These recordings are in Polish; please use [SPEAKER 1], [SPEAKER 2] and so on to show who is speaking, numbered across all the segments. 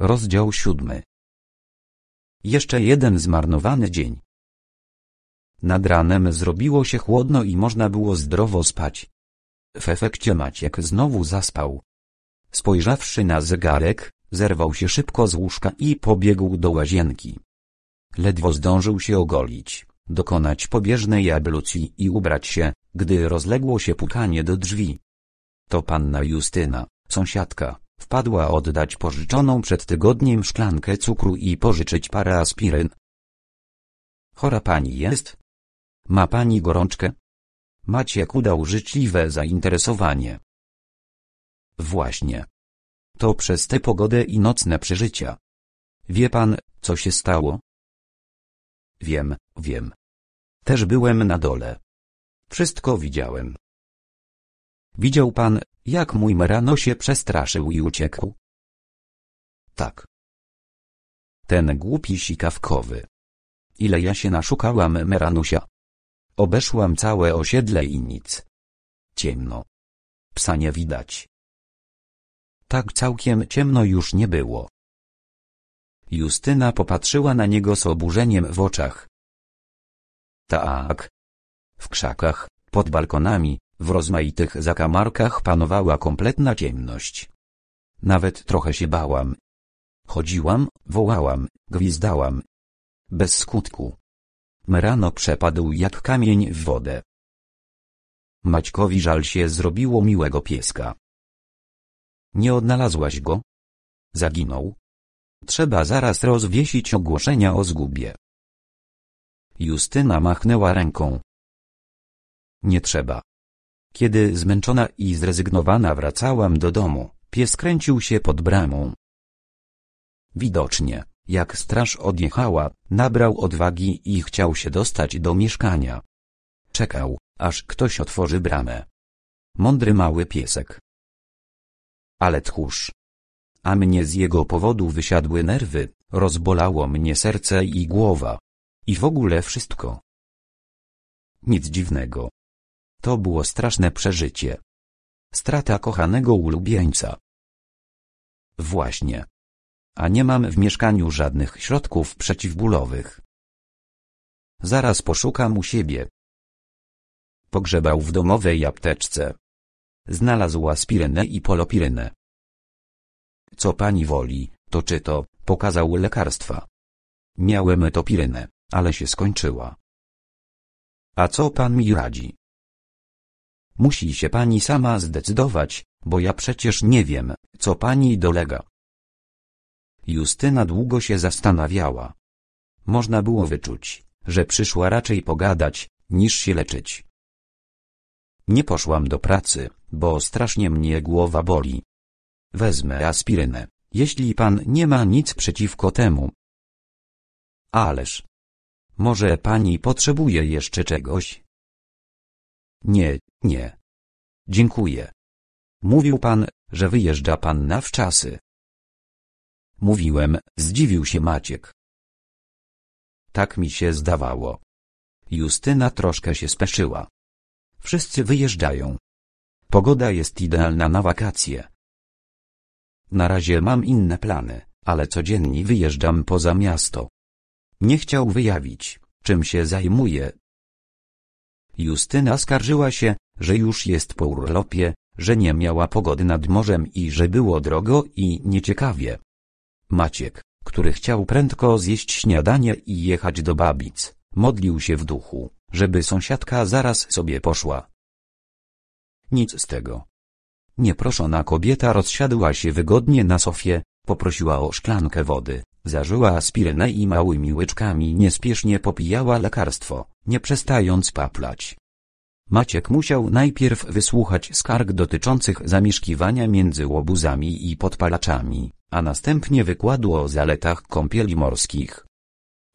[SPEAKER 1] Rozdział siódmy. Jeszcze jeden zmarnowany dzień.
[SPEAKER 2] Nad ranem zrobiło się chłodno i można było zdrowo spać. W efekcie Maciek znowu zaspał. Spojrzawszy na zegarek, zerwał się szybko z łóżka i pobiegł do łazienki. Ledwo zdążył się ogolić, dokonać pobieżnej ablucji i ubrać się, gdy rozległo się pukanie do drzwi. To panna Justyna, sąsiadka. Wpadła oddać pożyczoną przed tygodniem szklankę cukru i pożyczyć parę aspiryn. Chora pani jest? Ma pani gorączkę? Maciek udał życzliwe
[SPEAKER 1] zainteresowanie. Właśnie. To przez tę pogodę i nocne przeżycia. Wie pan, co się stało? Wiem, wiem. Też byłem na dole. Wszystko widziałem. Widział pan, jak mój merano się przestraszył i uciekł? Tak. Ten głupi sikawkowy. Ile ja się naszukałam meranusia. Obeszłam całe osiedle i nic. Ciemno. Psa nie widać. Tak całkiem ciemno już nie było. Justyna popatrzyła na niego z oburzeniem w oczach.
[SPEAKER 2] Tak. W krzakach, pod balkonami, w rozmaitych zakamarkach panowała kompletna ciemność. Nawet trochę się bałam. Chodziłam, wołałam, gwizdałam. Bez skutku. Merano przepadł jak kamień w wodę. Maćkowi żal się zrobiło
[SPEAKER 1] miłego pieska. Nie odnalazłaś go? Zaginął. Trzeba zaraz rozwiesić ogłoszenia o zgubie. Justyna
[SPEAKER 2] machnęła ręką. Nie trzeba. Kiedy zmęczona i zrezygnowana wracałam do domu, pies kręcił się pod bramą. Widocznie, jak straż odjechała, nabrał odwagi i chciał się dostać do mieszkania. Czekał, aż ktoś otworzy bramę. Mądry mały piesek. Ale tchórz. A mnie z jego powodu wysiadły nerwy, rozbolało mnie serce i głowa. I w ogóle wszystko. Nic dziwnego, to było straszne przeżycie.
[SPEAKER 1] Strata kochanego ulubieńca. Właśnie. A nie mam w mieszkaniu żadnych środków przeciwbólowych. Zaraz poszukam u siebie. Pogrzebał w domowej apteczce.
[SPEAKER 2] Znalazł aspirynę i polopirynę. Co pani woli, to czy to, pokazał lekarstwa. Miałem etopirynę, ale się skończyła.
[SPEAKER 1] A co pan mi radzi? Musi się pani sama
[SPEAKER 2] zdecydować, bo ja przecież nie wiem, co pani dolega. Justyna długo się zastanawiała. Można było wyczuć, że przyszła raczej pogadać, niż się leczyć. Nie poszłam do pracy, bo strasznie mnie głowa boli. Wezmę aspirynę, jeśli pan nie ma nic przeciwko temu. Ależ. Może pani
[SPEAKER 1] potrzebuje jeszcze czegoś? Nie, nie. Dziękuję. Mówił pan, że wyjeżdża pan na wczasy. Mówiłem, zdziwił się Maciek. Tak mi się zdawało.
[SPEAKER 2] Justyna troszkę się speszyła. Wszyscy wyjeżdżają. Pogoda jest idealna na wakacje. Na razie mam inne plany, ale codziennie wyjeżdżam poza miasto. Nie chciał wyjawić, czym się zajmuje, Justyna skarżyła się, że już jest po urlopie, że nie miała pogody nad morzem i że było drogo i nieciekawie. Maciek, który chciał prędko zjeść śniadanie i jechać do Babic, modlił się w duchu, żeby sąsiadka zaraz sobie poszła. Nic z tego. Nieproszona kobieta rozsiadła się wygodnie na sofie, poprosiła o szklankę wody, Zażyła aspirynę i małymi łyczkami niespiesznie popijała lekarstwo, nie przestając paplać. Maciek musiał najpierw wysłuchać skarg dotyczących zamieszkiwania między łobuzami i podpalaczami, a następnie wykładu o zaletach kąpieli morskich.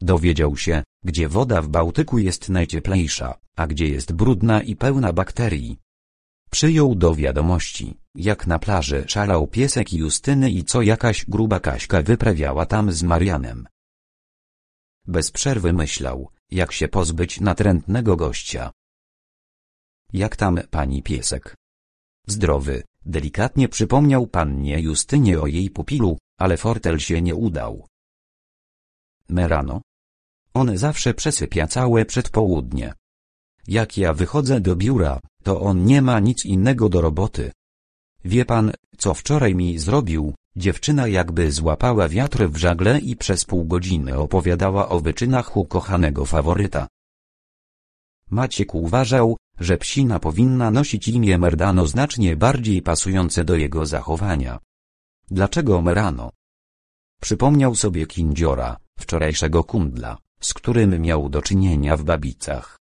[SPEAKER 2] Dowiedział się, gdzie woda w Bałtyku jest najcieplejsza, a gdzie jest brudna i pełna bakterii, Przyjął do wiadomości, jak na plaży szalał piesek Justyny i co jakaś gruba Kaśka wyprawiała tam z Marianem. Bez przerwy myślał, jak się pozbyć natrętnego gościa. Jak tam pani piesek? Zdrowy, delikatnie przypomniał pannie Justynie o jej pupilu, ale fortel się nie udał. Merano. On zawsze przesypia całe przedpołudnie. Jak ja wychodzę do biura, to on nie ma nic innego do roboty. Wie pan, co wczoraj mi zrobił? Dziewczyna jakby złapała wiatr w żagle i przez pół godziny opowiadała o wyczynach ukochanego faworyta. Maciek uważał, że psina powinna nosić imię Merdano znacznie bardziej pasujące do jego zachowania. Dlaczego Merano? Przypomniał sobie Kindziora, wczorajszego kundla, z którym miał do czynienia w Babicach.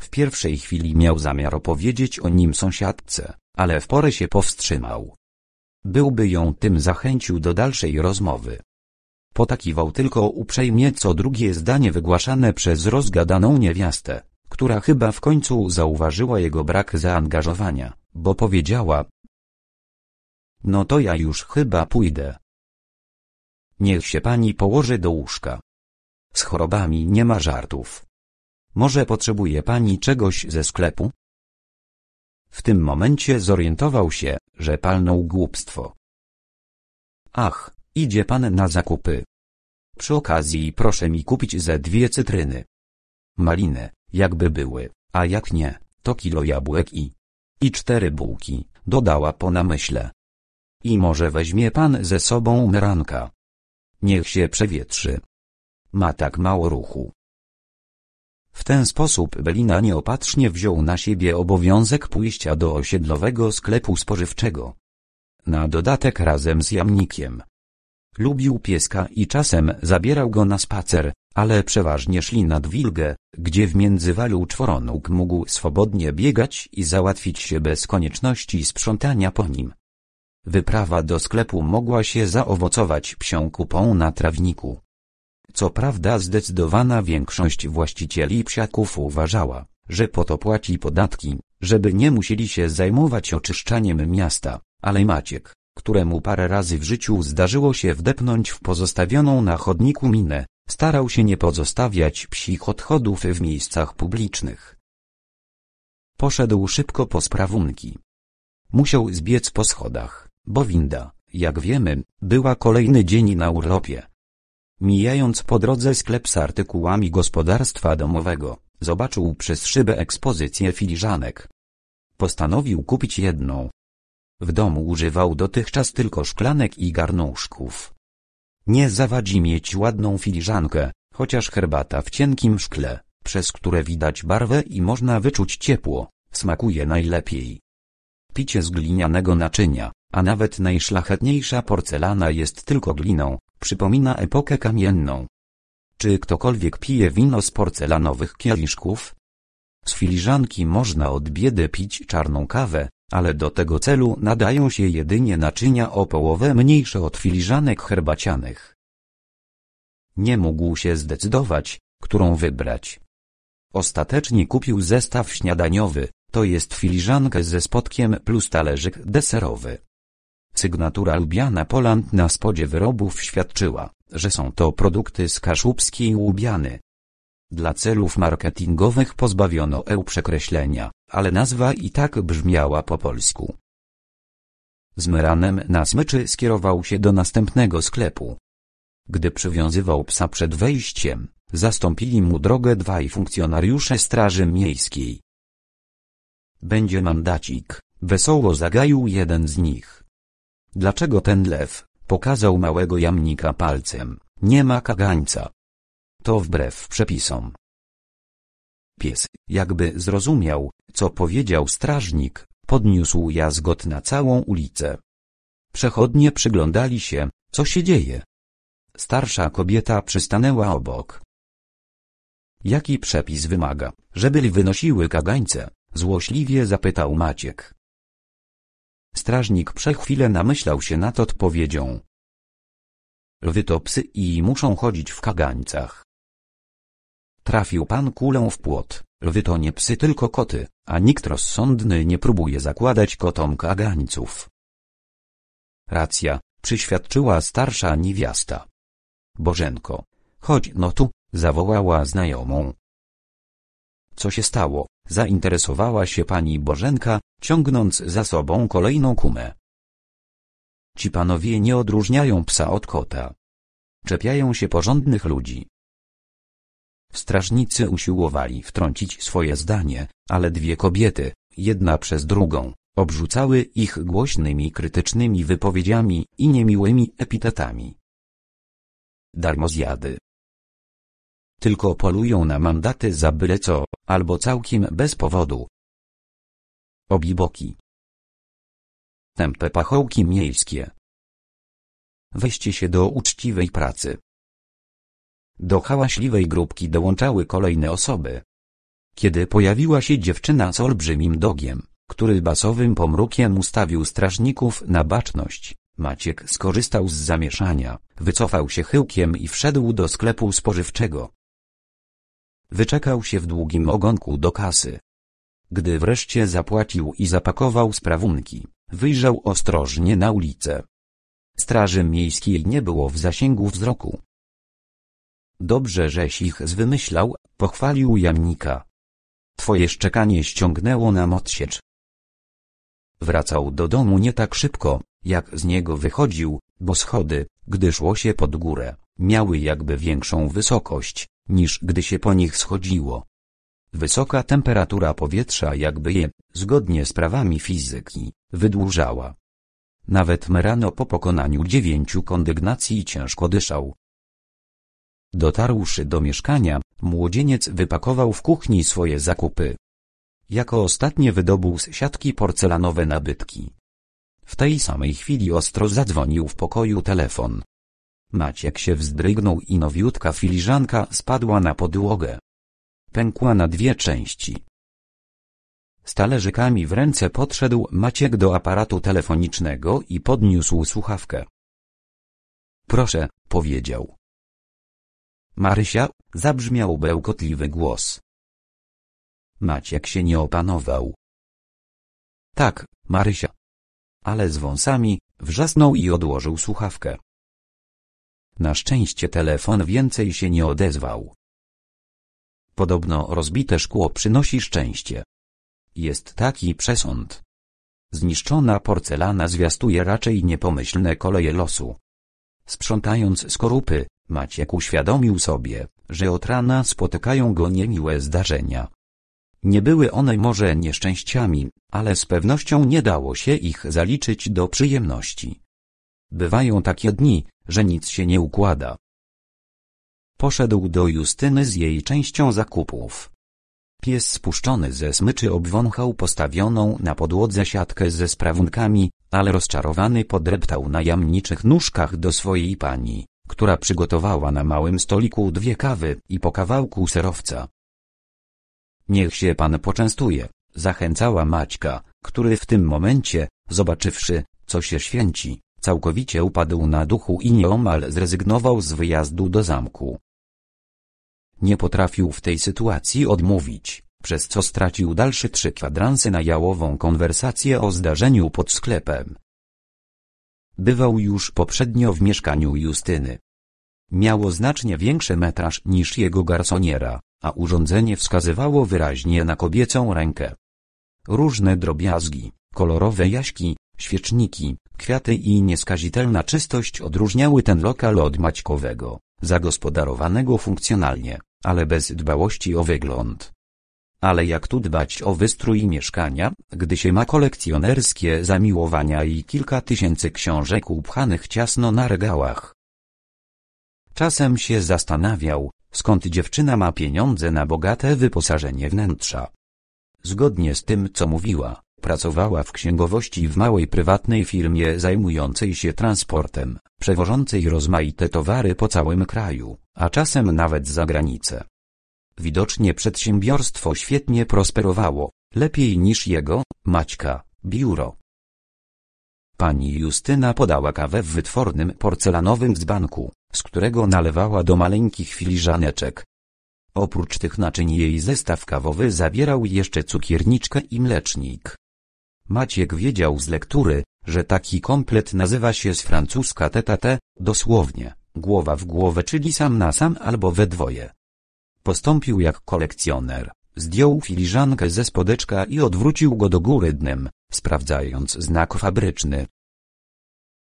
[SPEAKER 2] W pierwszej chwili miał zamiar opowiedzieć o nim sąsiadce, ale w porę się powstrzymał. Byłby ją tym zachęcił do dalszej rozmowy. Potakiwał tylko uprzejmie co drugie zdanie wygłaszane przez rozgadaną niewiastę, która chyba w końcu zauważyła jego brak zaangażowania, bo powiedziała No to ja już chyba pójdę. Niech się pani położy do łóżka. Z chorobami nie ma żartów. Może potrzebuje pani czegoś ze sklepu? W tym momencie zorientował się, że palnął głupstwo. Ach, idzie pan na zakupy. Przy okazji proszę mi kupić ze dwie cytryny. Malinę, jakby były, a jak nie, to kilo jabłek i... I cztery bułki, dodała po namyśle. I może weźmie pan ze sobą meranka. Niech się przewietrzy. Ma tak mało ruchu. W ten sposób Belina nieopatrznie wziął na siebie obowiązek pójścia do osiedlowego sklepu spożywczego. Na dodatek razem z jamnikiem. Lubił pieska i czasem zabierał go na spacer, ale przeważnie szli nad wilgę, gdzie w międzywalu czworonóg mógł swobodnie biegać i załatwić się bez konieczności sprzątania po nim. Wyprawa do sklepu mogła się zaowocować psią kupą na trawniku. Co prawda zdecydowana większość właścicieli psiaków uważała, że po to płaci podatki, żeby nie musieli się zajmować oczyszczaniem miasta, ale Maciek, któremu parę razy w życiu zdarzyło się wdepnąć w pozostawioną na chodniku minę, starał się nie pozostawiać psich odchodów w miejscach publicznych. Poszedł szybko po sprawunki. Musiał zbiec po schodach, bo winda, jak wiemy, była kolejny dzień na urlopie. Mijając po drodze sklep z artykułami gospodarstwa domowego, zobaczył przez szybę ekspozycję filiżanek. Postanowił kupić jedną. W domu używał dotychczas tylko szklanek i garnuszków. Nie zawadzi mieć ładną filiżankę, chociaż herbata w cienkim szkle, przez które widać barwę i można wyczuć ciepło, smakuje najlepiej. Picie z glinianego naczynia, a nawet najszlachetniejsza porcelana jest tylko gliną, Przypomina epokę kamienną. Czy ktokolwiek pije wino z porcelanowych kieliszków? Z filiżanki można od biedy pić czarną kawę, ale do tego celu nadają się jedynie naczynia o połowę mniejsze od filiżanek herbacianych. Nie mógł się zdecydować, którą wybrać. Ostatecznie kupił zestaw śniadaniowy, to jest filiżankę ze spotkiem plus talerzyk deserowy. Sygnatura Lubiana Poland na spodzie wyrobów świadczyła, że są to produkty z kaszubskiej Łubiany. Dla celów marketingowych pozbawiono EU przekreślenia, ale nazwa i tak brzmiała po polsku. Z Meranem na smyczy skierował się do następnego sklepu. Gdy przywiązywał psa przed wejściem, zastąpili mu drogę dwaj funkcjonariusze Straży Miejskiej. Będzie mandacik, wesoło zagaił jeden z nich. Dlaczego ten lew, pokazał małego jamnika palcem, nie ma kagańca? To wbrew przepisom. Pies, jakby zrozumiał, co powiedział strażnik, podniósł jazgot na całą ulicę. Przechodnie przyglądali się, co się dzieje. Starsza kobieta przystanęła obok. Jaki przepis wymaga, żeby wynosiły kagańce? Złośliwie zapytał Maciek. Strażnik przez chwilę namyślał się nad odpowiedzią. Lwy to psy i muszą chodzić w kagańcach. Trafił pan kulę w płot. Lwy to nie psy tylko koty, a nikt rozsądny nie próbuje zakładać kotom kagańców. Racja, przyświadczyła starsza niewiasta. Bożenko, chodź no tu, zawołała znajomą. Co się stało? Zainteresowała się pani Bożenka, ciągnąc za sobą kolejną kumę. Ci panowie nie odróżniają psa od kota. Czepiają się porządnych ludzi. Strażnicy usiłowali wtrącić swoje zdanie, ale dwie kobiety, jedna przez drugą, obrzucały ich głośnymi krytycznymi wypowiedziami i niemiłymi epitetami. Darmozjady tylko polują na mandaty za byle
[SPEAKER 1] co, albo całkiem bez powodu. Obiboki. Tępe pachołki miejskie. Weźcie się do uczciwej
[SPEAKER 2] pracy. Do hałaśliwej grupki dołączały kolejne osoby. Kiedy pojawiła się dziewczyna z olbrzymim dogiem, który basowym pomrukiem ustawił strażników na baczność, Maciek skorzystał z zamieszania, wycofał się chyłkiem i wszedł do sklepu spożywczego. Wyczekał się w długim ogonku do kasy. Gdy wreszcie zapłacił i zapakował sprawunki, wyjrzał ostrożnie na ulicę. Straży miejskiej nie było w zasięgu wzroku. Dobrze, żeś ich zwymyślał, pochwalił jamnika. Twoje szczekanie ściągnęło nam odsiecz. Wracał do domu nie tak szybko, jak z niego wychodził, bo schody, gdy szło się pod górę, miały jakby większą wysokość niż gdy się po nich schodziło. Wysoka temperatura powietrza jakby je, zgodnie z prawami fizyki, wydłużała. Nawet Merano po pokonaniu dziewięciu kondygnacji ciężko dyszał. Dotarłszy do mieszkania, młodzieniec wypakował w kuchni swoje zakupy. Jako ostatnie wydobył z siatki porcelanowe nabytki. W tej samej chwili ostro zadzwonił w pokoju telefon. Maciek się wzdrygnął i nowiutka filiżanka spadła na podłogę. Pękła na dwie części. Z talerzykami w ręce podszedł Maciek do aparatu telefonicznego i podniósł słuchawkę. Proszę,
[SPEAKER 1] powiedział. Marysia, zabrzmiał bełkotliwy głos. Maciek się nie opanował. Tak, Marysia. Ale z wąsami, wrzasnął i odłożył słuchawkę. Na
[SPEAKER 2] szczęście telefon więcej się nie odezwał. Podobno rozbite szkło przynosi szczęście. Jest taki przesąd. Zniszczona porcelana zwiastuje raczej niepomyślne koleje losu. Sprzątając skorupy, Maciek uświadomił sobie, że od rana spotykają go niemiłe zdarzenia. Nie były one może nieszczęściami, ale z pewnością nie dało się ich zaliczyć do przyjemności. Bywają takie dni, że nic się nie układa. Poszedł do Justyny z jej częścią zakupów. Pies spuszczony ze smyczy obwąchał postawioną na podłodze siatkę ze sprawunkami, ale rozczarowany podreptał na jamniczych nóżkach do swojej pani, która przygotowała na małym stoliku dwie kawy i po kawałku serowca. Niech się pan poczęstuje, zachęcała Maćka, który w tym momencie, zobaczywszy, co się święci, Całkowicie upadł na duchu i nieomal zrezygnował z wyjazdu do zamku. Nie potrafił w tej sytuacji odmówić, przez co stracił dalsze trzy kwadranse na jałową konwersację o zdarzeniu pod sklepem. Bywał już poprzednio w mieszkaniu Justyny. Miało znacznie większy metraż niż jego garsoniera, a urządzenie wskazywało wyraźnie na kobiecą rękę. Różne drobiazgi, kolorowe jaśki, świeczniki, Kwiaty i nieskazitelna czystość odróżniały ten lokal od maćkowego, zagospodarowanego funkcjonalnie, ale bez dbałości o wygląd. Ale jak tu dbać o wystrój mieszkania, gdy się ma kolekcjonerskie zamiłowania i kilka tysięcy książek upchanych ciasno na regałach? Czasem się zastanawiał, skąd dziewczyna ma pieniądze na bogate wyposażenie wnętrza. Zgodnie z tym, co mówiła, Pracowała w księgowości w małej prywatnej firmie zajmującej się transportem, przewożącej rozmaite towary po całym kraju, a czasem nawet za granicę. Widocznie przedsiębiorstwo świetnie prosperowało, lepiej niż jego, Maćka, biuro. Pani Justyna podała kawę w wytwornym porcelanowym dzbanku, z którego nalewała do maleńkich filiżaneczek. Oprócz tych naczyń jej zestaw kawowy zawierał jeszcze cukierniczkę i mlecznik. Maciek wiedział z lektury, że taki komplet nazywa się z francuska tete, dosłownie, głowa w głowę czyli sam na sam albo we dwoje. Postąpił jak kolekcjoner, zdjął filiżankę ze spodeczka i odwrócił go do góry dnem, sprawdzając znak fabryczny.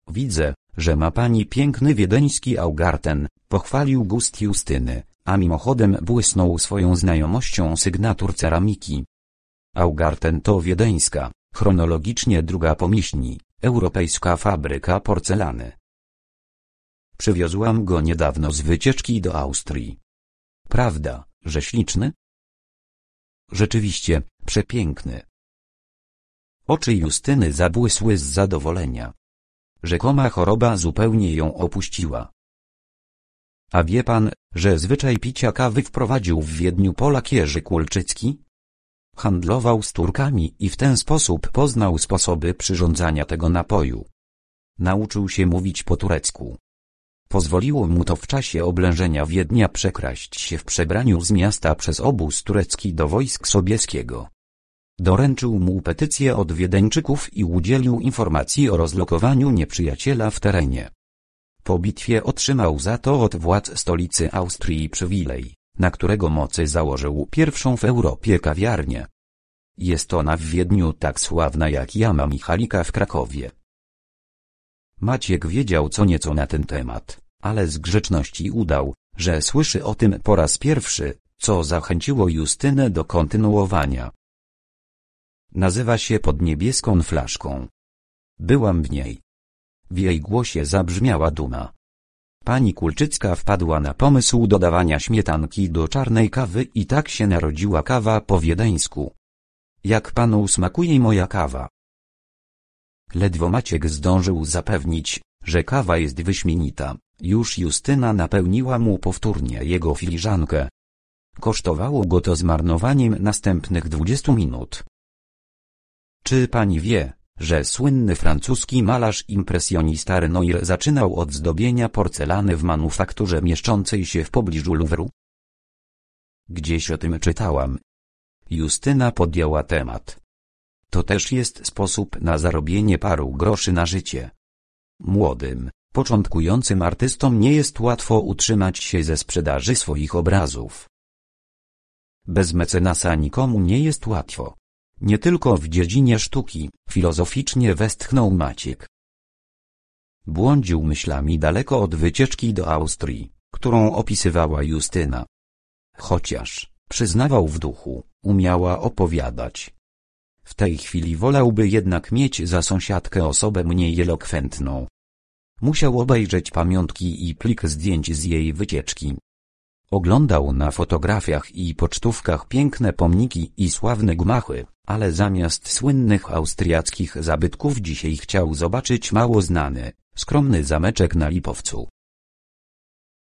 [SPEAKER 2] Widzę, że ma pani piękny wiedeński augarten, pochwalił gust Justyny, a mimochodem błysnął swoją znajomością sygnatur ceramiki. Augarten to wiedeńska, Chronologicznie druga pomiśni, europejska fabryka porcelany. Przywiozłam go niedawno z wycieczki do Austrii. Prawda, że śliczny?
[SPEAKER 1] Rzeczywiście, przepiękny. Oczy Justyny zabłysły
[SPEAKER 2] z zadowolenia. Rzekoma choroba zupełnie ją opuściła. A wie pan, że zwyczaj picia kawy wprowadził w Wiedniu Polak Jerzy Kulczycki? Handlował z Turkami i w ten sposób poznał sposoby przyrządzania tego napoju. Nauczył się mówić po turecku. Pozwoliło mu to w czasie oblężenia Wiednia przekraść się w przebraniu z miasta przez obóz turecki do wojsk sobieskiego. Doręczył mu petycję od Wiedeńczyków i udzielił informacji o rozlokowaniu nieprzyjaciela w terenie. Po bitwie otrzymał za to od władz stolicy Austrii przywilej na którego mocy założył pierwszą w Europie kawiarnię. Jest ona w Wiedniu tak sławna jak Jama Michalika w Krakowie. Maciek wiedział co nieco na ten temat, ale z grzeczności udał, że słyszy o tym po raz pierwszy, co zachęciło Justynę do kontynuowania. Nazywa się pod niebieską flaszką. Byłam w niej. W jej głosie zabrzmiała duma. Pani Kulczycka wpadła na pomysł dodawania śmietanki do czarnej kawy i tak się narodziła kawa po wiedeńsku. Jak panu smakuje moja kawa? Ledwo Maciek zdążył zapewnić, że kawa jest wyśmienita, już Justyna napełniła mu powtórnie jego filiżankę. Kosztowało go to zmarnowaniem następnych dwudziestu minut. Czy pani wie, że słynny francuski malarz impresjonista Renoir zaczynał od zdobienia porcelany w manufakturze mieszczącej się w pobliżu Luwru. Gdzieś o tym czytałam. Justyna podjęła temat. To też jest sposób na zarobienie paru groszy na życie. Młodym, początkującym artystom nie jest łatwo utrzymać się ze sprzedaży swoich obrazów. Bez mecenasa nikomu nie jest łatwo. Nie tylko w dziedzinie sztuki, filozoficznie westchnął Maciek. Błądził myślami daleko od wycieczki do Austrii, którą opisywała Justyna. Chociaż, przyznawał w duchu, umiała opowiadać. W tej chwili wolałby jednak mieć za sąsiadkę osobę mniej elokwentną. Musiał obejrzeć pamiątki i plik zdjęć z jej wycieczki. Oglądał na fotografiach i pocztówkach piękne pomniki i sławne gmachy, ale zamiast słynnych austriackich zabytków dzisiaj chciał zobaczyć mało znany, skromny zameczek na Lipowcu.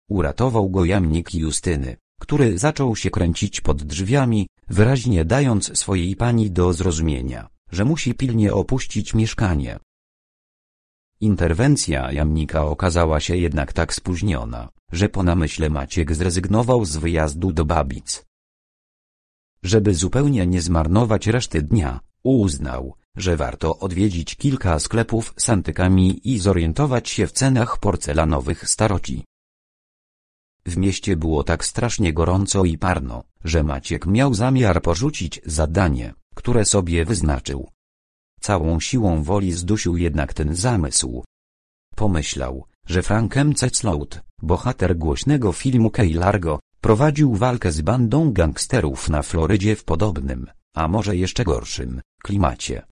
[SPEAKER 2] Uratował go jamnik Justyny, który zaczął się kręcić pod drzwiami, wyraźnie dając swojej pani do zrozumienia, że musi pilnie opuścić mieszkanie. Interwencja jamnika okazała się jednak tak spóźniona, że po namyśle Maciek zrezygnował z wyjazdu do Babic. Żeby zupełnie nie zmarnować reszty dnia, uznał, że warto odwiedzić kilka sklepów z antykami i zorientować się w cenach porcelanowych staroci. W mieście było tak strasznie gorąco i parno, że Maciek miał zamiar porzucić zadanie, które sobie wyznaczył. Całą siłą woli zdusił jednak ten zamysł. Pomyślał, że Frankem Ceclout, bohater głośnego filmu Kej Largo, Prowadził walkę z bandą gangsterów na Florydzie w podobnym, a może jeszcze gorszym, klimacie.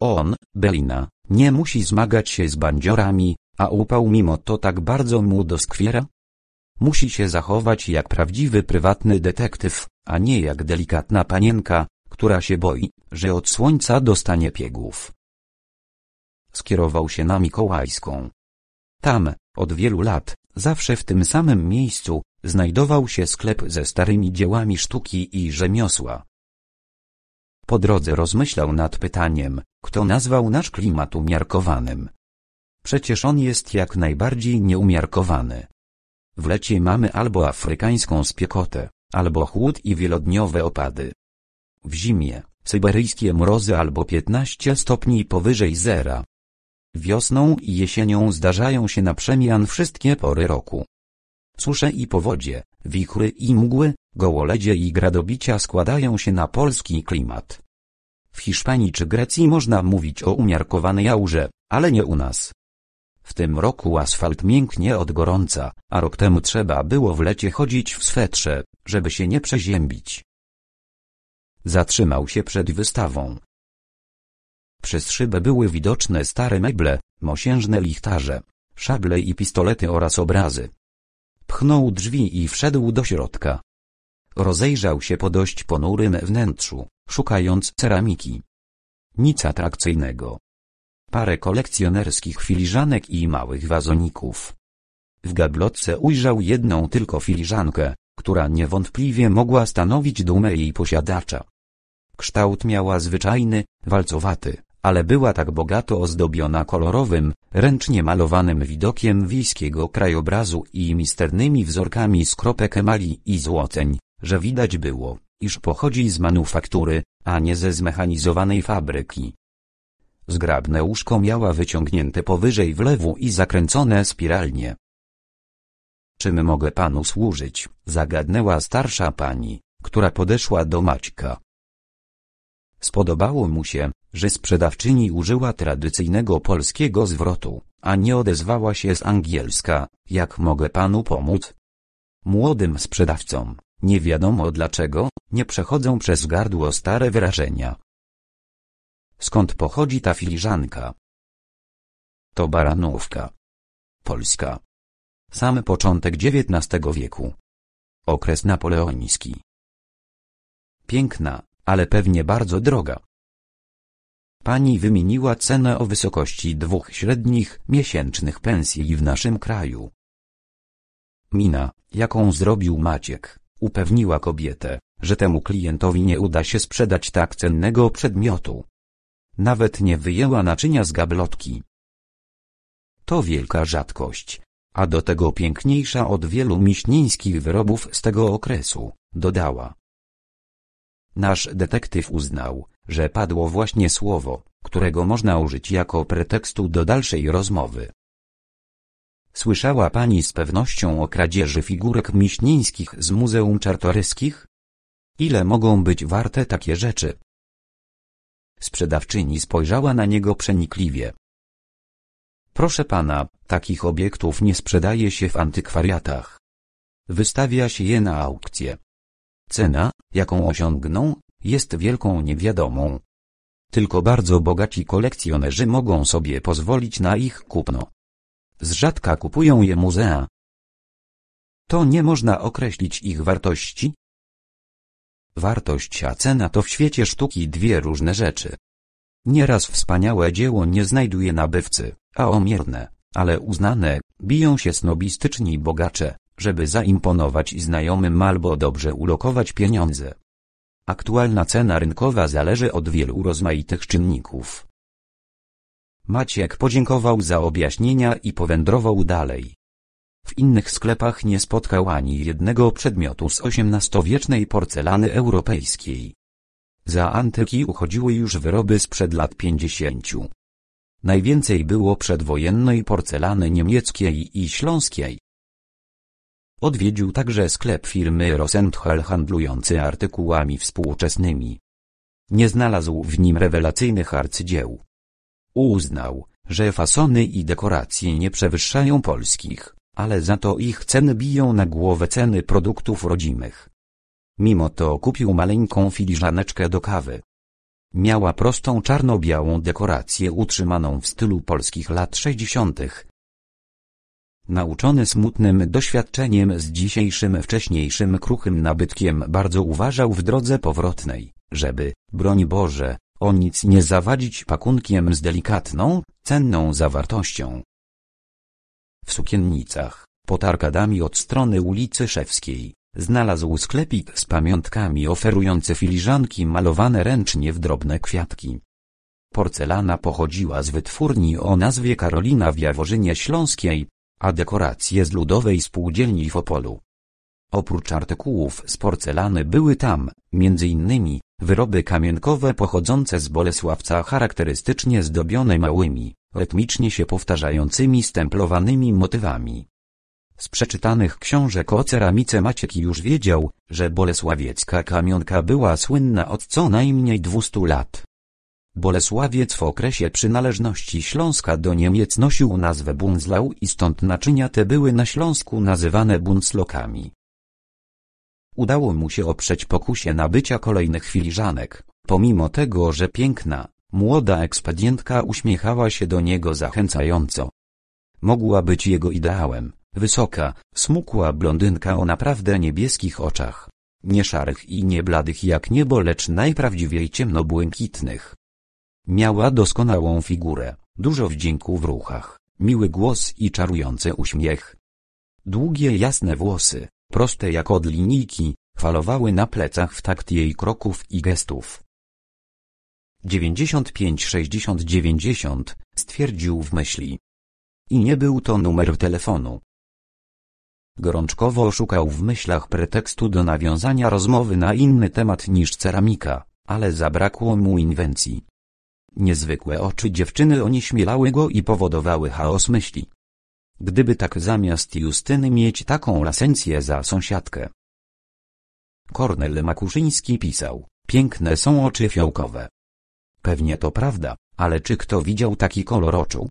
[SPEAKER 2] On, Belina, nie musi zmagać się z bandziorami, a upał mimo to tak bardzo mu doskwiera? Musi się zachować jak prawdziwy prywatny detektyw, a nie jak delikatna panienka, która się boi, że od słońca dostanie piegów. Skierował się na Mikołajską. Tam, od wielu lat, zawsze w tym samym miejscu, znajdował się sklep ze starymi dziełami sztuki i rzemiosła. Po drodze rozmyślał nad pytaniem, kto nazwał nasz klimat umiarkowanym. Przecież on jest jak najbardziej nieumiarkowany. W lecie mamy albo afrykańską spiekotę, albo chłód i wielodniowe opady. W zimie, syberyjskie mrozy albo 15 stopni powyżej zera. Wiosną i jesienią zdarzają się na przemian wszystkie pory roku. Susze i powodzie, wichry i mgły, gołoledzie i gradobicia składają się na polski klimat. W Hiszpanii czy Grecji można mówić o umiarkowanej aurze, ale nie u nas. W tym roku asfalt mięknie od gorąca, a rok temu trzeba było w lecie chodzić w swetrze, żeby się nie przeziębić. Zatrzymał się przed wystawą. Przez szybę były widoczne stare meble, mosiężne lichtarze, szable i pistolety oraz obrazy. Pchnął drzwi i wszedł do środka. Rozejrzał się po dość ponurym wnętrzu, szukając ceramiki. Nic atrakcyjnego. Parę kolekcjonerskich filiżanek i małych wazoników. W gablotce ujrzał jedną tylko filiżankę, która niewątpliwie mogła stanowić dumę jej posiadacza. Kształt miała zwyczajny, walcowaty ale była tak bogato ozdobiona kolorowym, ręcznie malowanym widokiem wiejskiego krajobrazu i misternymi wzorkami z kropek emali i złoteń, że widać było, iż pochodzi z manufaktury, a nie ze zmechanizowanej fabryki. Zgrabne łóżko miała wyciągnięte powyżej wlewu i zakręcone spiralnie. Czym mogę panu służyć? zagadnęła starsza pani, która podeszła do Maćka. Spodobało mu się, że sprzedawczyni użyła tradycyjnego polskiego zwrotu, a nie odezwała się z angielska, jak mogę panu pomóc? Młodym sprzedawcom, nie wiadomo dlaczego, nie przechodzą przez gardło stare wyrażenia. Skąd pochodzi ta filiżanka?
[SPEAKER 1] To baranówka. Polska. Sam początek XIX wieku. Okres napoleoński.
[SPEAKER 2] Piękna, ale pewnie bardzo droga. Pani wymieniła cenę o wysokości dwóch średnich miesięcznych pensji w naszym kraju. Mina, jaką zrobił Maciek, upewniła kobietę, że temu klientowi nie uda się sprzedać tak cennego przedmiotu. Nawet nie wyjęła naczynia z gablotki. To wielka rzadkość, a do tego piękniejsza od wielu miśnińskich wyrobów z tego okresu, dodała. Nasz detektyw uznał, że padło właśnie słowo, którego można użyć jako pretekstu do dalszej rozmowy. Słyszała pani z pewnością o kradzieży figurek miśnińskich z Muzeum Czartoryskich? Ile mogą być warte takie rzeczy? Sprzedawczyni spojrzała na niego przenikliwie. Proszę pana, takich obiektów nie sprzedaje się w antykwariatach. Wystawia się je na aukcję. Cena, jaką osiągną, jest wielką niewiadomą. Tylko bardzo bogaci kolekcjonerzy mogą sobie pozwolić na ich kupno. Z rzadka kupują je muzea. To nie można określić ich wartości. Wartość a cena to w świecie sztuki dwie różne rzeczy. Nieraz wspaniałe dzieło nie znajduje nabywcy, a omierne, ale uznane, biją się snobistyczni bogacze, żeby zaimponować znajomym albo dobrze ulokować pieniądze. Aktualna cena rynkowa zależy od wielu rozmaitych czynników. Maciek podziękował za objaśnienia i powędrował dalej. W innych sklepach nie spotkał ani jednego przedmiotu z XVIII-wiecznej porcelany europejskiej. Za antyki uchodziły już wyroby sprzed lat 50. Najwięcej było przedwojennej porcelany niemieckiej i śląskiej. Odwiedził także sklep firmy Rosenthal handlujący artykułami współczesnymi. Nie znalazł w nim rewelacyjnych arcydzieł. Uznał, że fasony i dekoracje nie przewyższają polskich, ale za to ich ceny biją na głowę ceny produktów rodzimych. Mimo to kupił maleńką filiżaneczkę do kawy. Miała prostą czarno-białą dekorację utrzymaną w stylu polskich lat 60., Nauczony smutnym doświadczeniem z dzisiejszym wcześniejszym kruchym nabytkiem bardzo uważał w drodze powrotnej, żeby, broń Boże, o nic nie zawadzić pakunkiem z delikatną, cenną zawartością. W sukiennicach, pod arkadami od strony ulicy Szewskiej, znalazł sklepik z pamiątkami oferujący filiżanki malowane ręcznie w drobne kwiatki. Porcelana pochodziła z wytwórni o nazwie Karolina w Jaworzynie Śląskiej, a dekoracje z ludowej spółdzielni w Opolu. Oprócz artykułów z porcelany były tam, m.in., wyroby kamienkowe pochodzące z Bolesławca charakterystycznie zdobione małymi, rytmicznie się powtarzającymi stemplowanymi motywami. Z przeczytanych książek o ceramice Maciek już wiedział, że bolesławiecka kamionka była słynna od co najmniej 200 lat. Bolesławiec w okresie przynależności Śląska do Niemiec nosił nazwę Bunzlau i stąd naczynia te były na Śląsku nazywane bunzlokami. Udało mu się oprzeć pokusie nabycia kolejnych filiżanek, pomimo tego, że piękna, młoda ekspedientka uśmiechała się do niego zachęcająco. Mogła być jego ideałem, wysoka, smukła blondynka o naprawdę niebieskich oczach nie szarych i nie bladych jak niebo lecz najprawdziwiej ciemnobłękitnych, Miała doskonałą figurę, dużo wdzięku w ruchach, miły głos i czarujący uśmiech. Długie jasne włosy, proste jak od linijki, falowały na plecach w takt jej kroków i gestów. 95-60-90, stwierdził w myśli. I nie był to numer telefonu. Gorączkowo szukał w myślach pretekstu do nawiązania rozmowy na inny temat niż ceramika, ale zabrakło mu inwencji. Niezwykłe oczy dziewczyny onieśmielały go i powodowały chaos myśli. Gdyby tak zamiast Justyny mieć taką lasencję za sąsiadkę. Kornel Makuszyński pisał, piękne są oczy fiołkowe. Pewnie to prawda, ale czy kto widział taki kolor oczu?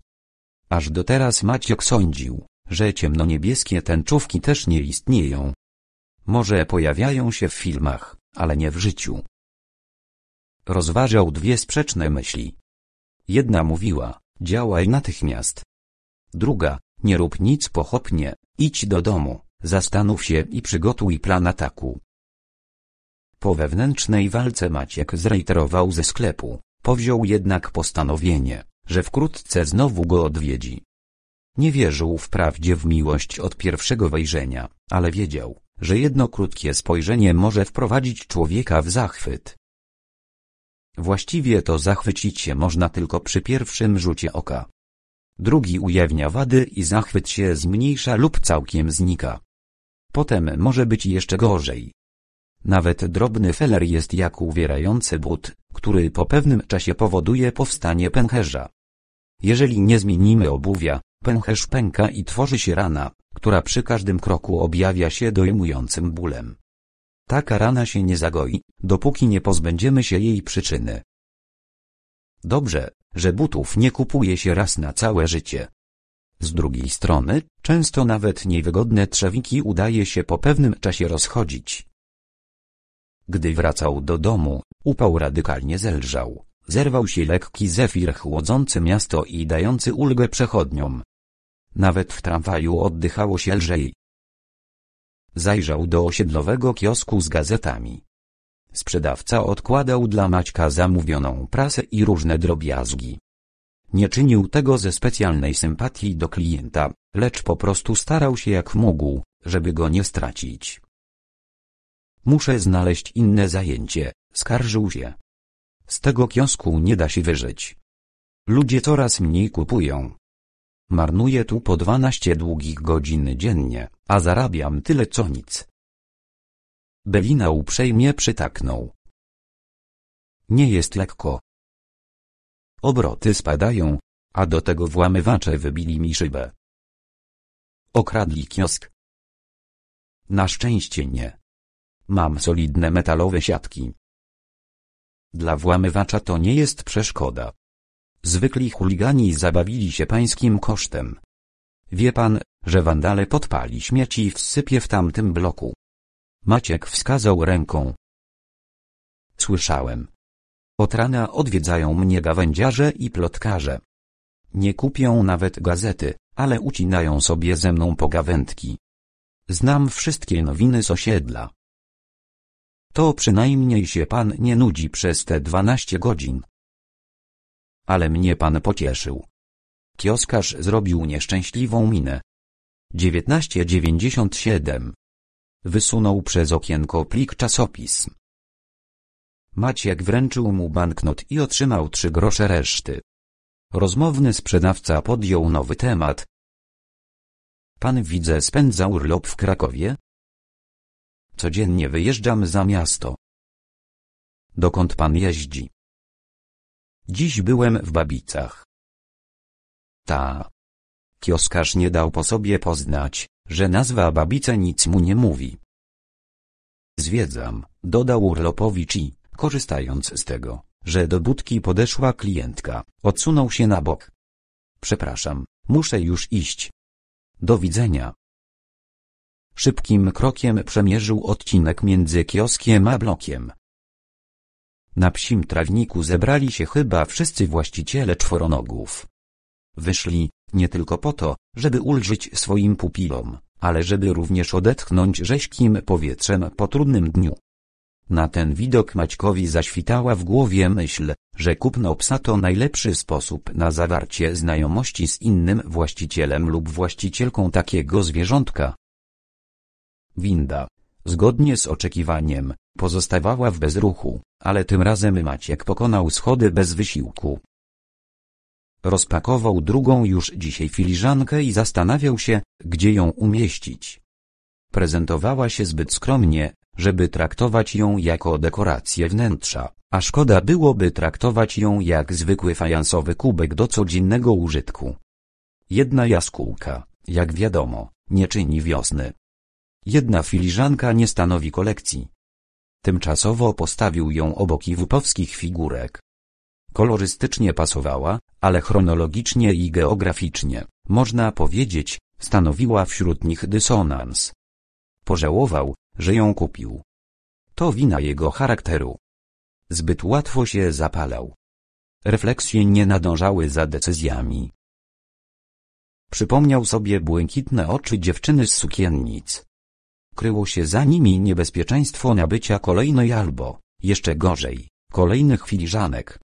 [SPEAKER 2] Aż do teraz Maciek sądził, że ciemnoniebieskie tęczówki też nie istnieją. Może pojawiają się w filmach, ale nie w życiu. Rozważał dwie sprzeczne myśli. Jedna mówiła, działaj natychmiast. Druga, nie rób nic pochopnie, idź do domu, zastanów się i przygotuj plan ataku. Po wewnętrznej walce Maciek zrejterował ze sklepu, powziął jednak postanowienie, że wkrótce znowu go odwiedzi. Nie wierzył wprawdzie w miłość od pierwszego wejrzenia, ale wiedział, że jedno krótkie spojrzenie może wprowadzić człowieka w zachwyt. Właściwie to zachwycić się można tylko przy pierwszym rzucie oka. Drugi ujawnia wady i zachwyt się zmniejsza lub całkiem znika. Potem może być jeszcze gorzej. Nawet drobny feler jest jak uwierający but, który po pewnym czasie powoduje powstanie pęcherza. Jeżeli nie zmienimy obuwia, pęcherz pęka i tworzy się rana, która przy każdym kroku objawia się dojmującym bólem. Taka rana się nie zagoi, dopóki nie pozbędziemy się jej przyczyny. Dobrze, że butów nie kupuje się raz na całe życie. Z drugiej strony, często nawet niewygodne trzewiki udaje się po pewnym czasie rozchodzić. Gdy wracał do domu, upał radykalnie zelżał. Zerwał się lekki zefir chłodzący miasto i dający ulgę przechodniom. Nawet w tramwaju oddychało się lżej. Zajrzał do osiedlowego kiosku z gazetami. Sprzedawca odkładał dla Maćka zamówioną prasę i różne drobiazgi. Nie czynił tego ze specjalnej sympatii do klienta, lecz po prostu starał się jak mógł, żeby go nie stracić. Muszę znaleźć inne zajęcie, skarżył się. Z tego kiosku nie da się wyżyć. Ludzie coraz mniej kupują, Marnuję tu po dwanaście długich godzin dziennie, a zarabiam tyle co nic. Belina uprzejmie przytaknął.
[SPEAKER 1] Nie jest lekko. Obroty spadają, a do tego włamywacze wybili mi szybę. Okradli kiosk. Na szczęście nie. Mam solidne metalowe siatki.
[SPEAKER 2] Dla włamywacza to nie jest przeszkoda. Zwykli chuligani zabawili się pańskim kosztem. Wie pan, że wandale podpali śmieci w sypie w tamtym bloku. Maciek wskazał ręką. Słyszałem. Od rana odwiedzają mnie gawędziarze i plotkarze. Nie kupią nawet gazety, ale ucinają sobie ze mną pogawędki. Znam wszystkie nowiny z osiedla. To przynajmniej się pan nie nudzi przez te dwanaście godzin ale mnie pan pocieszył. Kioskarz zrobił nieszczęśliwą minę. 1997 Wysunął przez okienko plik czasopism. Maciek wręczył mu banknot i otrzymał trzy grosze reszty. Rozmowny sprzedawca podjął nowy temat. Pan widzę spędza urlop w
[SPEAKER 1] Krakowie? Codziennie wyjeżdżam za miasto. Dokąd pan jeździ? Dziś byłem w Babicach.
[SPEAKER 2] Ta. Kioskarz nie dał po sobie poznać, że nazwa Babice nic mu nie mówi. Zwiedzam, dodał Urlopowicz i, korzystając z tego, że do budki podeszła klientka, odsunął się na bok. Przepraszam, muszę już iść. Do widzenia. Szybkim krokiem przemierzył odcinek między kioskiem a blokiem, na psim trawniku zebrali się chyba wszyscy właściciele czworonogów. Wyszli, nie tylko po to, żeby ulżyć swoim pupilom, ale żeby również odetchnąć rześkim powietrzem po trudnym dniu. Na ten widok Maćkowi zaświtała w głowie myśl, że kupno psa to najlepszy sposób na zawarcie znajomości z innym właścicielem lub właścicielką takiego zwierzątka. Winda zgodnie z oczekiwaniem, pozostawała w bezruchu, ale tym razem Maciek pokonał schody bez wysiłku. Rozpakował drugą już dzisiaj filiżankę i zastanawiał się, gdzie ją umieścić. Prezentowała się zbyt skromnie, żeby traktować ją jako dekorację wnętrza, a szkoda byłoby traktować ją jak zwykły fajansowy kubek do codziennego użytku. Jedna jaskółka, jak wiadomo, nie czyni wiosny. Jedna filiżanka nie stanowi kolekcji. Tymczasowo postawił ją obok iwupowskich figurek. Kolorystycznie pasowała, ale chronologicznie i geograficznie, można powiedzieć, stanowiła wśród nich dysonans. Pożałował, że ją kupił. To wina jego charakteru. Zbyt łatwo się zapalał. Refleksje nie nadążały za decyzjami. Przypomniał sobie błękitne oczy dziewczyny z sukiennic kryło się za nimi niebezpieczeństwo nabycia kolejnej albo, jeszcze gorzej,
[SPEAKER 1] kolejnych filiżanek,